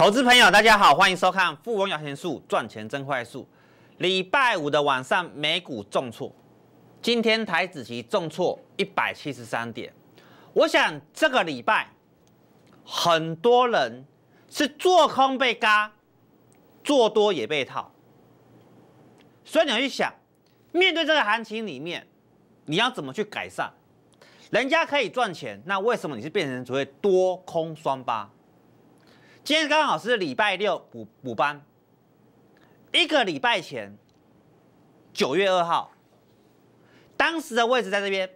投资朋友，大家好，欢迎收看《富翁摇钱树，赚钱真快速》。礼拜五的晚上，美股重挫，今天台子期重挫一百七十三点。我想这个礼拜很多人是做空被嘎，做多也被套。所以你要去想，面对这个行情里面，你要怎么去改善？人家可以赚钱，那为什么你是变成所谓多空双八？今天刚好是礼拜六补补班。一个礼拜前，九月二号，当时的位置在这边，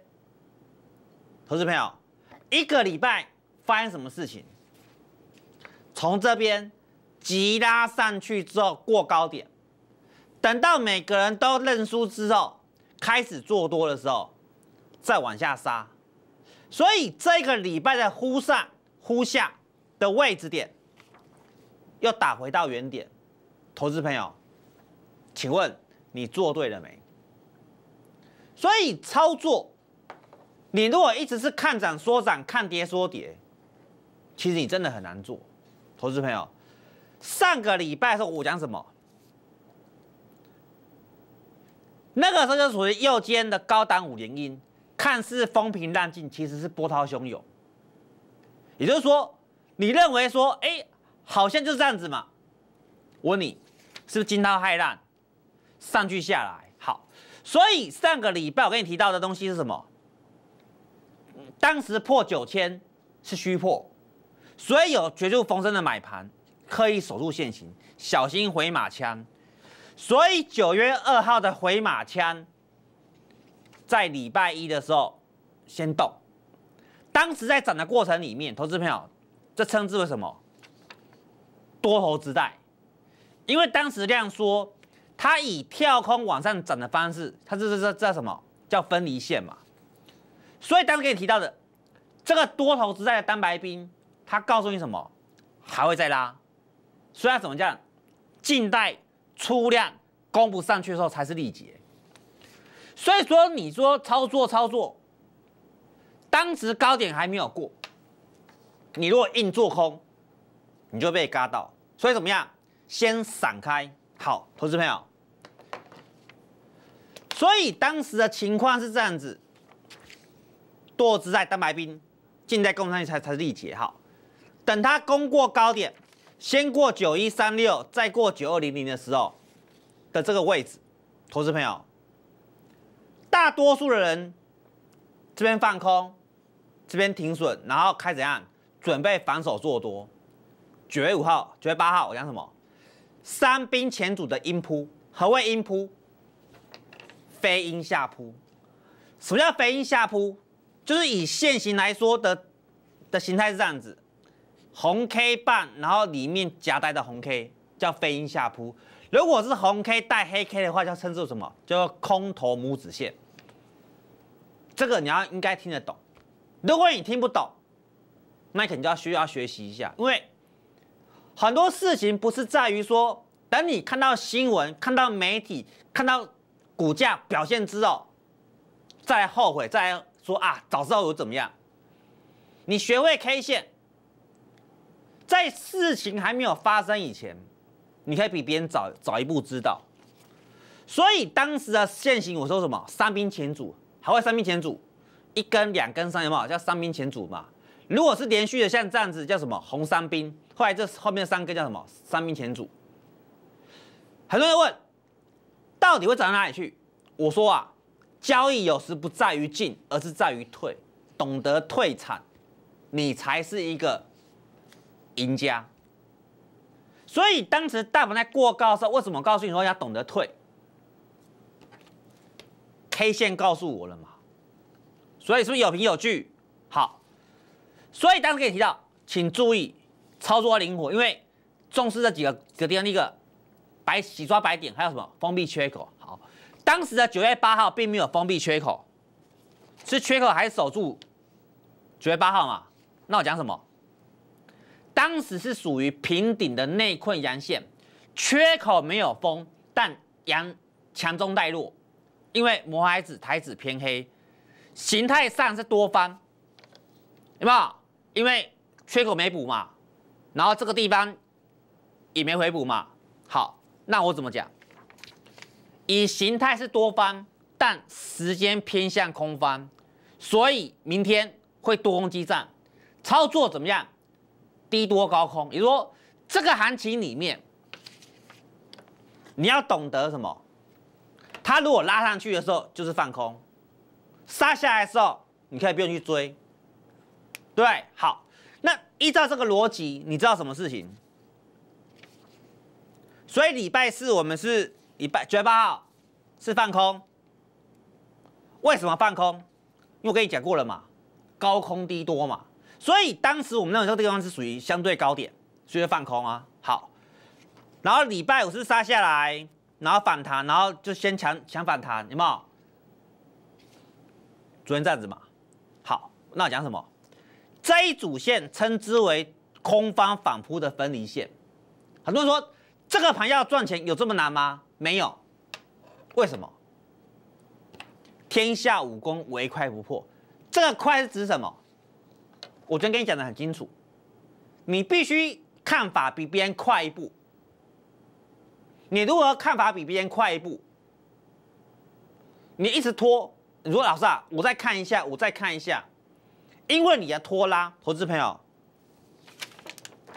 投资朋友，一个礼拜发生什么事情？从这边急拉上去之后过高点，等到每个人都认输之后，开始做多的时候，再往下杀。所以这个礼拜的忽上忽下的位置点。又打回到原点，投资朋友，请问你做对了没？所以操作，你如果一直是看涨说涨，看跌说跌，其实你真的很难做。投资朋友，上个礼拜的时候我讲什么？那个时候就属于右肩的高档五连阴，看似风平浪静，其实是波涛汹涌。也就是说，你认为说，哎。好像就是这样子嘛，我问你是不是惊涛骇浪，上去下来好，所以上个礼拜我跟你提到的东西是什么？当时破九千是虚破，所以有绝处逢生的买盘，刻意守住现行，小心回马枪。所以九月二号的回马枪，在礼拜一的时候先动，当时在涨的过程里面，投资朋友这称之为什么？多头之带，因为当时这样说，它以跳空往上涨的方式，它这这这叫什么？叫分离线嘛。所以当时给你提到的这个多头之带的单白兵，它告诉你什么？还会再拉。所以要怎么讲？近代出量供不上去的时候才是利竭。所以说，你说操作操作，当时高点还没有过，你如果硬做空，你就被嘎到。所以怎么样？先散开，好，投资朋友。所以当时的情况是这样子，多只在单白冰，近在工商才才是力竭，好，等它攻过高点，先过九一三六，再过九二零零的时候的这个位置，投资朋友，大多数的人这边放空，这边停损，然后开始样准备反手做多。九月五号，九月八号，我讲什么？三兵前主的阴扑，何谓阴扑？飞鹰下扑。什么叫飞鹰下扑？就是以线型来说的的形态是这样子：红 K 棒，然后里面夹带的红 K 叫飞鹰下扑。如果是红 K 带黑 K 的话，叫称作什么？叫做空头母子线。这个你要应该听得懂。如果你听不懂，那你肯定就要需要学习一下，因为。很多事情不是在于说，等你看到新闻、看到媒体、看到股价表现之后，再后悔，再说啊，早知道我怎么样。你学会 K 线，在事情还没有发生以前，你可以比别人早早一步知道。所以当时的现行，我说什么？三兵前主，还会三兵前主，一根、两根、三根，没有叫三兵前主嘛？如果是连续的像这样子，叫什么红三兵？后来这后面三个叫什么？三名前主。很多人问，到底会涨到哪里去？我说啊，交易有时不在于进，而是在于退。懂得退场，你才是一个赢家。所以当时大盘在过高的时候，为什么告诉你说要懂得退？K 线告诉我了嘛。所以是不是有凭有据？好，所以当时可以提到，请注意。操作灵活，因为重视这几个地方，那个白洗刷白点，还有什么封闭缺口？好，当时的九月八号并没有封闭缺口，是缺口还是守住九月八号嘛？那我讲什么？当时是属于平顶的内困阳线，缺口没有封，但阳强中带弱，因为摩孩子台子偏黑，形态上是多方，有没有？因为缺口没补嘛。然后这个地方也没回补嘛，好，那我怎么讲？以形态是多方，但时间偏向空方，所以明天会多空激战，操作怎么样？低多高空。你说这个行情里面，你要懂得什么？它如果拉上去的时候就是放空，杀下来的时候你可以不用去追，对，好。那依照这个逻辑，你知道什么事情？所以礼拜四我们是礼拜月八号是放空，为什么放空？因为我跟你讲过了嘛，高空低多嘛，所以当时我们那个地方是属于相对高点，所以放空啊。好，然后礼拜五是杀下来，然后反弹，然后就先强强反弹，有没有？昨天这样子嘛。好，那我讲什么？这一组线称之为空方反扑的分离线，很多人说这个盘要赚钱有这么难吗？没有，为什么？天下武功唯快不破，这个快是指什么？我昨天跟你讲的很清楚，你必须看法比别人快一步。你如果看法比别人快一步，你一直拖，你说老师啊，我再看一下，我再看一下。因为你的拖拉，投资朋友，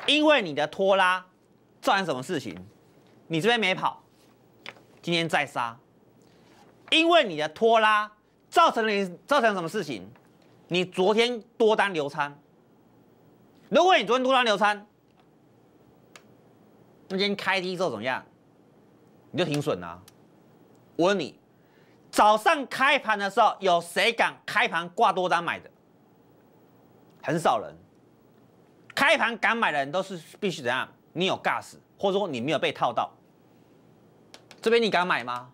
因为你的拖拉，造成什么事情？你这边没跑，今天再杀。因为你的拖拉，造成了你造成什么事情？你昨天多单留仓，如果你昨天多单留仓，那今天开低之后怎么样？你就停损啊！我问你，早上开盘的时候，有谁敢开盘挂多单买的？很少人开盘敢买的人都是必须怎样？你有 gas，或者说你没有被套到。这边你敢买吗？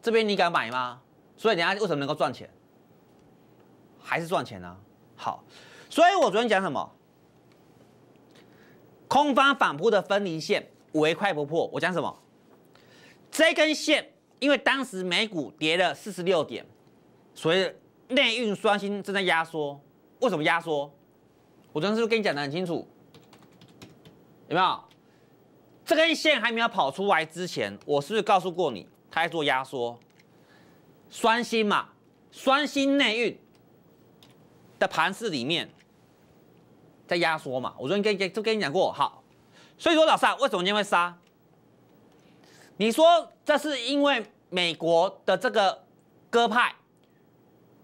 这边你敢买吗？所以人家为什么能够赚钱？还是赚钱呢？好，所以我昨天讲什么？空方反扑的分离线五快不破？我讲什么？这根线因为当时美股跌了四十六点，所以内运双星正在压缩。为什么压缩？我昨天是不是跟你讲的很清楚？有没有？这根线还没有跑出来之前，我是不是告诉过你，它在做压缩？双星嘛，双星内运的盘势里面在压缩嘛？我天跟跟就跟你讲过，好。所以说，老啊，为什么今天会杀？你说这是因为美国的这个鸽派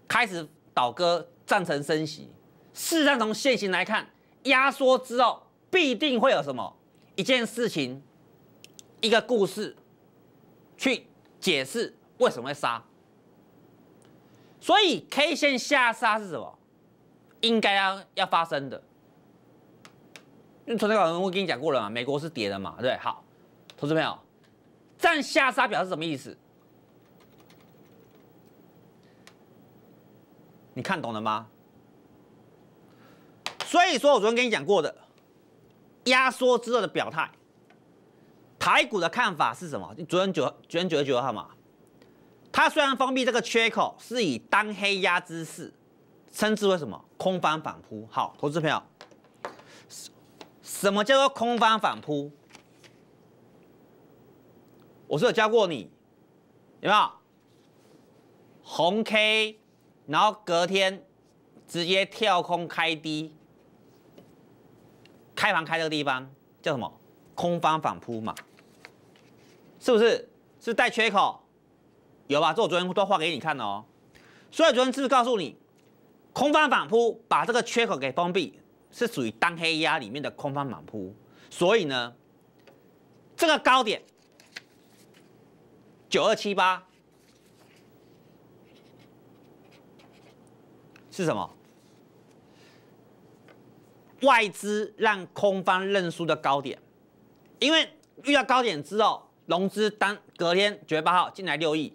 开始倒戈，赞成升息？事实上，从现行来看，压缩之后必定会有什么一件事情、一个故事去解释为什么会杀。所以，K 线下杀是什么？应该要要发生的。因为昨天晚上我跟你讲过了嘛，美国是跌的嘛，对不对？好，同志们友，这样下杀表示什么意思？你看懂了吗？所以说我昨天跟你讲过的压缩之后的表态，台股的看法是什么？昨天九，昨天九月九号嘛，它虽然封闭这个缺口，是以单黑压之势，称之为什么空方反扑？好，投资朋友，什么叫做空方反扑？我是有教过你，有没有？红 K，然后隔天直接跳空开低。开盘开这个地方叫什么？空方反扑嘛？是不是？是带缺口？有吧？这我昨天都画给你看了哦。所以昨天是不是告诉你，空方反扑把这个缺口给封闭，是属于单黑压里面的空方反扑。所以呢，这个高点九二七八是什么？外资让空方认输的高点，因为遇到高点之后，融资当隔天九月八号进来六亿，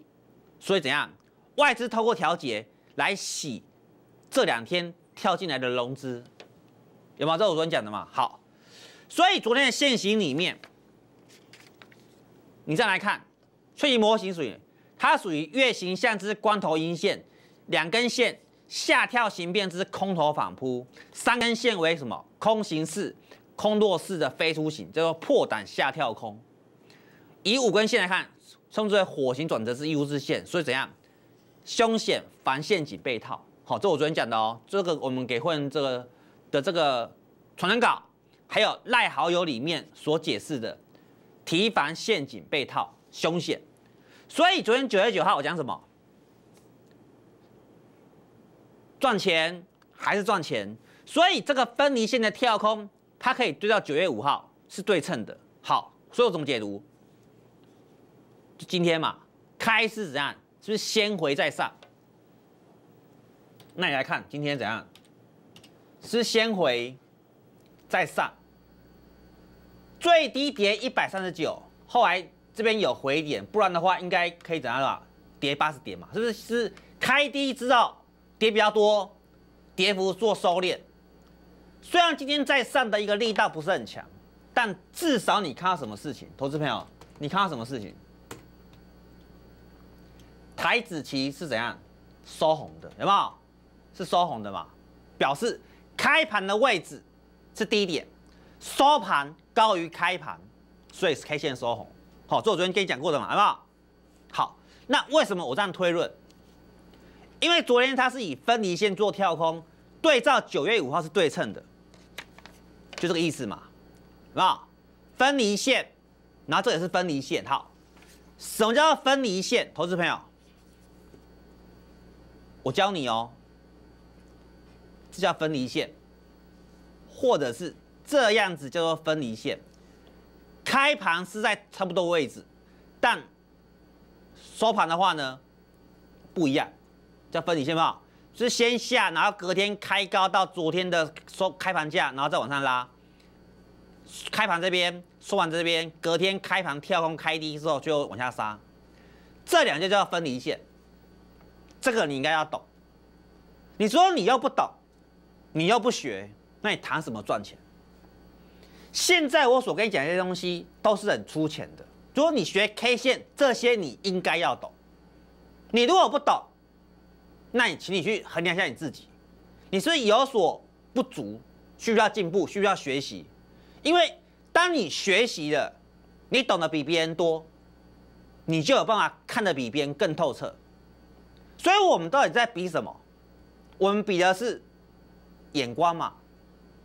所以怎样？外资透过调节来洗这两天跳进来的融资，有吗？有我昨天讲的嘛？好，所以昨天的线型里面，你再来看，最近模型属于它属于月形，像之光头阴线，两根线。下跳形变是空头反扑，三根线为什么空形式、空落式的飞出型叫做破胆下跳空。以五根线来看，称之为火星转折之异物之线，所以怎样凶险防陷阱被套？好，这我昨天讲的哦。这个我们给会员这个的这个传真稿，还有赖好友里面所解释的提防陷阱被套凶险。所以昨天九月九号我讲什么？赚钱还是赚钱，所以这个分离线的跳空，它可以堆到九月五号是对称的。好，所以我怎么解读，就今天嘛，开是怎样？是不是先回再上？那你来看今天怎样？是先回再上？最低跌一百三十九，后来这边有回点，不然的话应该可以怎样了？跌八十点嘛，是不是是开低之后？跌比较多，跌幅做收敛。虽然今天在上的一个力道不是很强，但至少你看到什么事情，投资朋友，你看到什么事情？台子期是怎样收红的？有没有？是收红的嘛？表示开盘的位置是低点，收盘高于开盘，所以是 K 线收红。好，做我昨天跟你讲过的嘛，好不好？好，那为什么我这样推论？因为昨天它是以分离线做跳空，对照九月五号是对称的，就这个意思嘛，好不好？分离线，然后这也是分离线，好，什么叫做分离线？投资朋友，我教你哦，这叫分离线，或者是这样子叫做分离线，开盘是在差不多位置，但收盘的话呢不一样。要分离线吗？是先下，然后隔天开高到昨天的收开盘价，然后再往上拉。开盘这边收完这边，隔天开盘跳空开低之后就往下杀，这两就叫分离线。这个你应该要懂。你说你又不懂，你又不学，那你谈什么赚钱？现在我所跟你讲这些东西都是很粗浅的。如果你学 K 线这些，你应该要懂。你如果不懂，那你，请你去衡量一下你自己，你是不是有所不足，需不需要进步，需不需要学习？因为当你学习了，你懂得比别人多，你就有办法看得比别人更透彻。所以我们到底在比什么？我们比的是眼光嘛，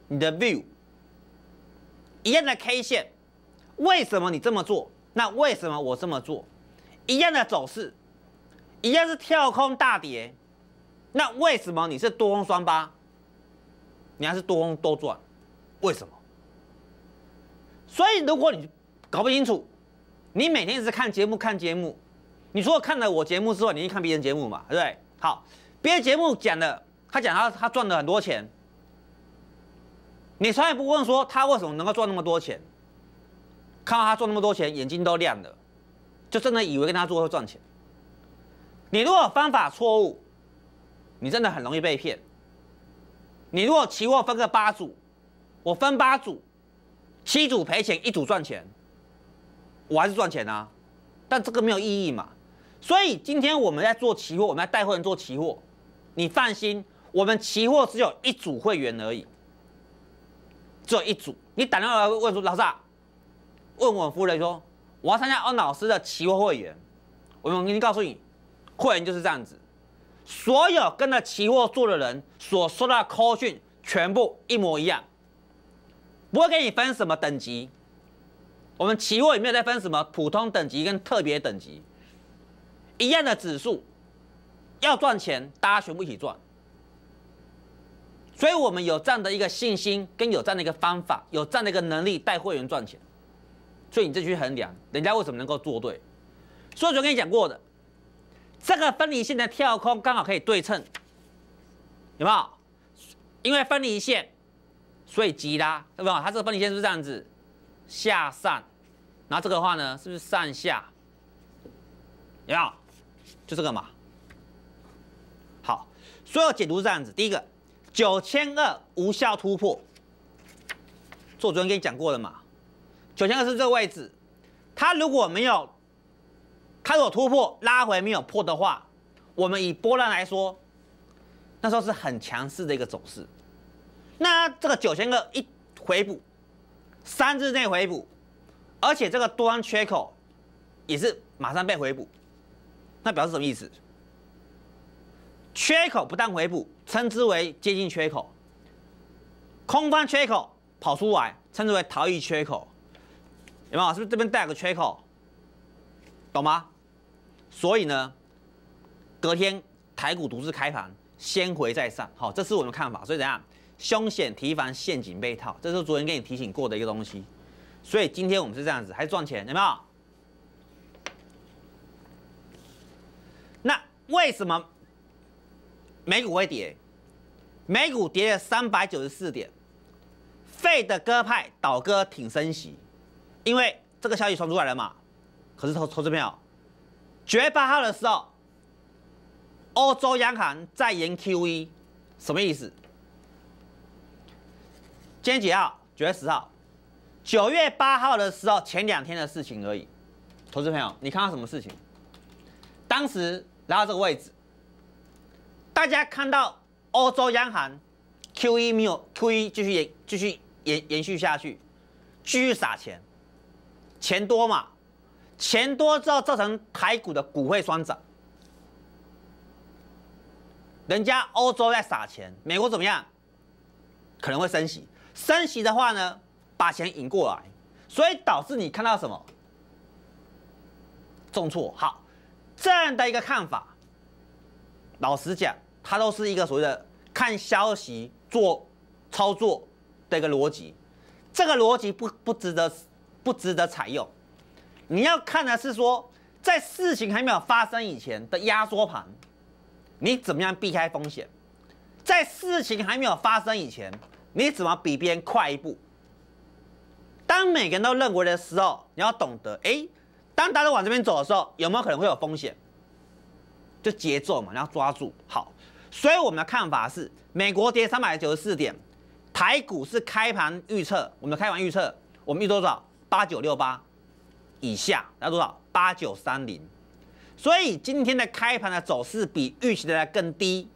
你的 view。一样的 K 线，为什么你这么做？那为什么我这么做？一样的走势，一样是跳空大跌。那为什么你是多空双八，你还是多空多赚？为什么？所以如果你搞不清楚，你每天一直看节目看节目，你除了看了我节目之外，你去看别人节目嘛，对不对？好，别人节目讲的，他讲他他赚了很多钱，你从来不问说他为什么能够赚那么多钱，看到他赚那么多钱，眼睛都亮了，就真的以为跟他做会赚钱。你如果方法错误，你真的很容易被骗。你如果期货分个八组，我分八组，七组赔钱，一组赚钱，我还是赚钱啊。但这个没有意义嘛。所以今天我们在做期货，我们在带货人做期货。你放心，我们期货只有一组会员而已，只有一组。你打电话来问说，老师，问我们夫人说，我要参加欧老师的期货会员，我们已经告诉你，会员就是这样子。所有跟着期货做的人所收到的 call 训，全部一模一样，不会给你分什么等级。我们期货也没有在分什么普通等级跟特别等级，一样的指数，要赚钱大家全部一起赚。所以我们有这样的一个信心，跟有这样的一个方法，有这样的一个能力带会员赚钱。所以你再去衡量人家为什么能够做对，所以我昨跟你讲过的。这个分离线的跳空刚好可以对称，有没有？因为分离线，所以急啦，没有？它这个分离线是这样子，下上，然后这个的话呢，是不是上下？有没有？就这个嘛。好，所有解读这样子。第一个，九千二无效突破，做昨天跟你讲过的嘛？九千二是这个位置，它如果没有。它有突破，拉回没有破的话，我们以波浪来说，那时候是很强势的一个走势。那这个九千个一回补，三日内回补，而且这个多方缺口也是马上被回补，那表示什么意思？缺口不但回补，称之为接近缺口，空方缺口跑出来，称之为逃逸缺口，有没有？是不是这边带个缺口？懂吗？所以呢，隔天台股独自开盘，先回再上，好，这是我们看法。所以怎样，凶险提防陷阱被套，这是昨天跟你提醒过的一个东西。所以今天我们是这样子，还赚钱有没有？那为什么美股会跌？美股跌了三百九十四点，费的鸽派倒戈挺升息，因为这个消息传出来了嘛。可是投投资朋友。九月八号的时候，欧洲央行再研 QE，什么意思？今天几号？九月十号。九月八号的时候，前两天的事情而已。投资朋友，你看到什么事情？当时来到这个位置，大家看到欧洲央行 QE 没有？QE 继续延，继续延延续下去，继续撒钱，钱多嘛？钱多造造成台股的股会双涨，人家欧洲在撒钱，美国怎么样？可能会升息，升息的话呢，把钱引过来，所以导致你看到什么？重挫。好，这样的一个看法，老实讲，它都是一个所谓的看消息做操作的一个逻辑，这个逻辑不不值得不值得采用。你要看的是说，在事情还没有发生以前的压缩盘，你怎么样避开风险？在事情还没有发生以前，你怎么比别人快一步？当每个人都认为的时候，你要懂得，哎，当大家都往这边走的时候，有没有可能会有风险？就节奏嘛，你要抓住。好，所以我们的看法是，美国跌三百九十四点，台股是开盘预测，我们的开盘预测，我们预多少？八九六八。以下要多少？八九三零。所以今天的开盘的走势比预期的来更低，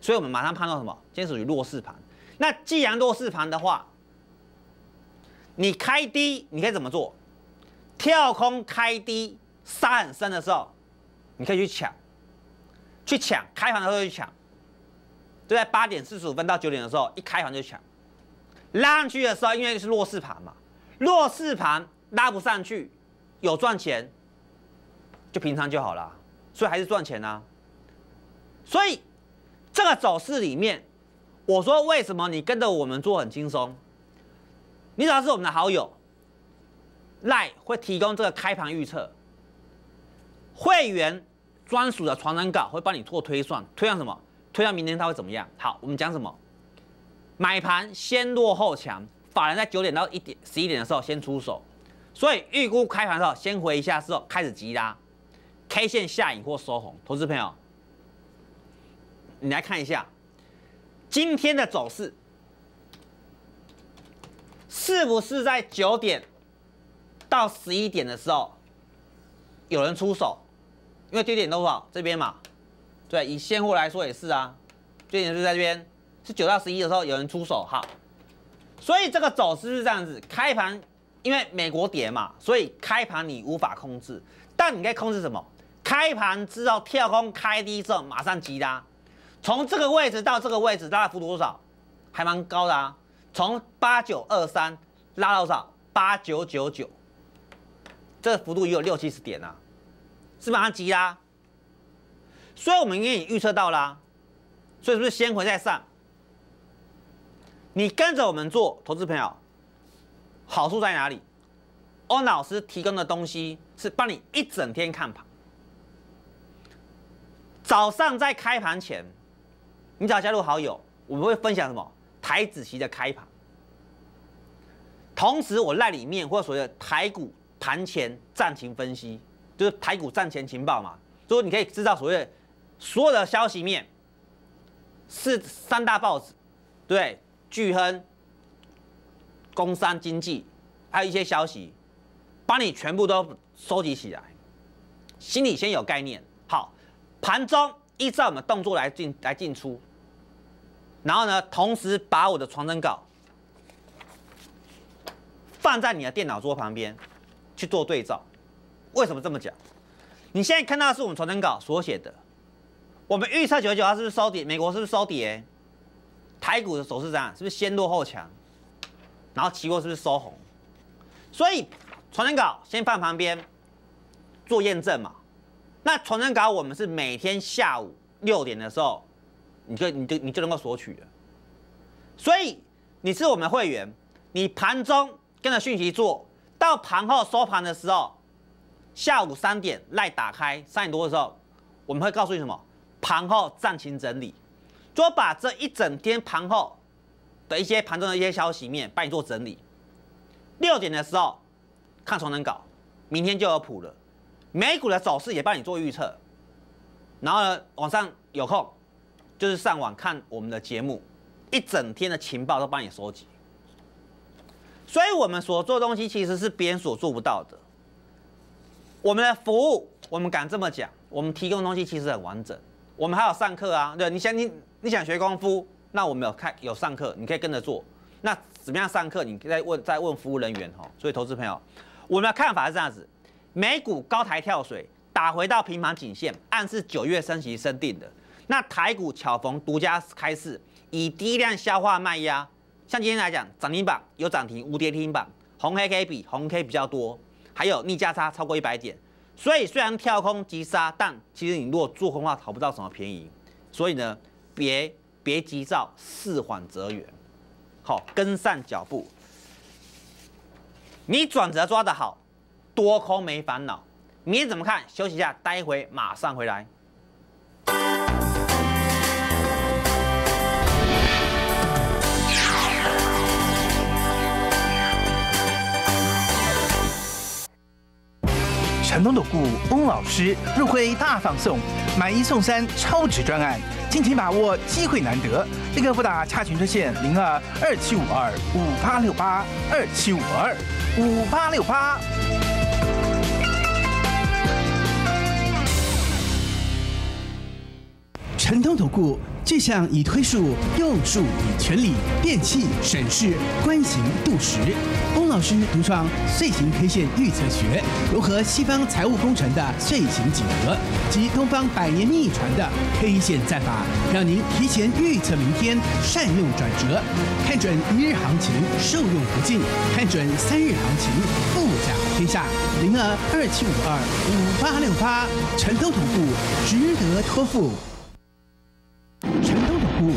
所以我们马上判断什么？今天属于弱势盘。那既然弱势盘的话，你开低，你可以怎么做？跳空开低，杀很深的时候，你可以去抢，去抢开盘的时候去抢，就在八点四十五分到九点的时候，一开盘就抢。拉上去的时候，因为是弱势盘嘛，弱势盘。拉不上去，有赚钱就平仓就好了，所以还是赚钱呐。所以这个走势里面，我说为什么你跟着我们做很轻松？你只要是我们的好友赖会提供这个开盘预测，会员专属的传单稿会帮你做推算，推算什么？推算明天他会怎么样？好，我们讲什么？买盘先弱后强，法人在九点到一点十一点的时候先出手。所以预估开盘的时候，先回一下之后开始急拉，K 线下影或收红。投资朋友，你来看一下今天的走势，是不是在九点到十一点的时候有人出手？因为低点多少这边嘛，对，以现货来说也是啊，低点就在这边，是九到十一的时候有人出手哈。所以这个走势是这样子，开盘。因为美国跌嘛，所以开盘你无法控制，但你可以控制什么？开盘之后跳空开低之后马上急拉，从这个位置到这个位置拉的幅度多少？还蛮高的啊，从八九二三拉到多少？八九九九，这个幅度也有六七十点啊，是马上急拉，所以我们已经预测到啦，所以是不是先回再上？你跟着我们做投资，朋友。好处在哪里？欧老师提供的东西是帮你一整天看盘。早上在开盘前，你只要加入好友，我们会分享什么台子席的开盘。同时，我赖里面或所谓的台股盘前战情分析，就是台股战前情报嘛，就是你可以知道所谓的所有的消息面，是三大报纸，对，巨亨。工商经济，还有一些消息，把你全部都收集起来，心里先有概念。好，盘中依照我们动作来进来进出，然后呢，同时把我的传真稿放在你的电脑桌旁边去做对照。为什么这么讲？你现在看到的是我们传真稿所写的，我们预测九月九号是不是收底？美国是不是收底？哎，台股的走势怎样？是不是先弱后强？然后期货是不是收红？所以传真稿先放旁边做验证嘛。那传真稿我们是每天下午六点的时候，你就你就你就能够索取的。所以你是我们会员，你盘中跟着讯息做，到盘后收盘的时候，下午三点赖打开，三点多的时候我们会告诉你什么？盘后暂停整理，就把这一整天盘后。的一些盘中的一些消息面帮你做整理，六点的时候看重能搞，明天就有谱了。美股的走势也帮你做预测，然后呢晚上有空就是上网看我们的节目，一整天的情报都帮你收集。所以我们所做东西其实是别人所做不到的。我们的服务，我们敢这么讲，我们提供东西其实很完整。我们还有上课啊，对，你想你你想学功夫。那我们有看有上课，你可以跟着做。那怎么样上课？你再问再问服务人员哦。所以投资朋友，我们的看法是这样子：美股高台跳水，打回到平盘颈线，暗示九月升息升定的。那台股巧逢独家开市，以低量消化卖压。像今天来讲，涨停板有涨停，无跌停板，红黑 K 比红 K 比较多，还有逆价差超过一百点。所以虽然跳空急杀，但其实你如果做空的话，讨不到什么便宜。所以呢，别。别急躁，事缓则圆。好，跟上脚步。你转折抓得好，多空没烦恼。明天怎么看？休息一下，待会马上回来。成功的顾翁老师入会大放送，买一送三超值专案。敬请把握机会难得，立刻拨打洽询热线零二二七五二五八六八二七五二五八六八。成都土顾。这象以推数，用数以全理，电气审视，观形度时。龚老师独创碎形 K 线预测学，融合西方财务工程的碎形几何及东方百年秘传的 K 线战法，让您提前预测明天，善用转折，看准一日行情，受用不尽；看准三日行情，富甲天下。零二二七五二五八六八，城都同部值得托付。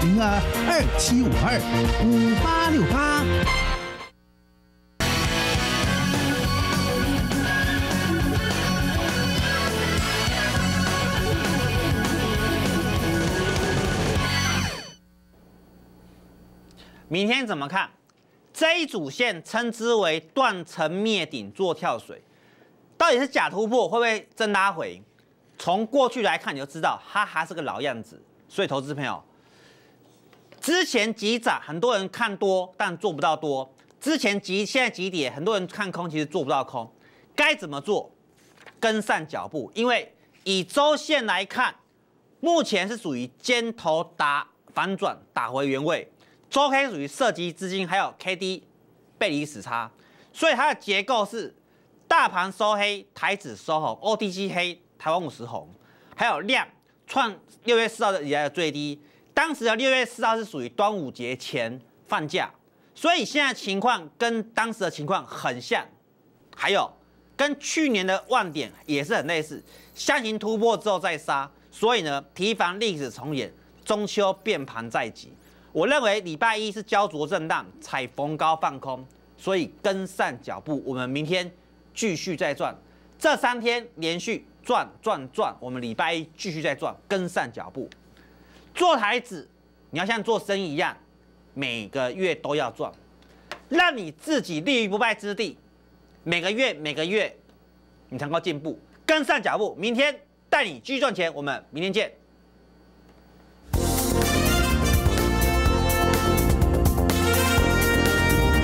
零二二七五二五八六八，明天怎么看？这一主线称之为断层灭顶做跳水，到底是假突破，会不会真拉回？从过去来看，你就知道，他还是个老样子。所以，投资朋友。之前急涨，很多人看多，但做不到多；之前急，现在急跌，很多人看空，其实做不到空。该怎么做？跟上脚步，因为以周线来看，目前是属于尖头打反转，打回原位。周黑属于涉及资金，还有 KD，背离死叉，所以它的结构是：大盘收黑，台指收红，OTC 黑，台湾五十红，还有量创六月四号以来的最低。当时的六月四号是属于端午节前放假，所以现在情况跟当时的情况很像，还有跟去年的万点也是很类似，箱形突破之后再杀，所以呢提防历史重演，中秋变盘在即。我认为礼拜一是焦灼震荡，踩逢高放空，所以跟上脚步，我们明天继续再转，这三天连续转转转，我们礼拜一继续再转，跟上脚步。做台子，你要像做生意一样，每个月都要赚，让你自己立于不败之地。每个月，每个月，你才能够进步，跟上脚步。明天带你继续赚钱，我们明天见。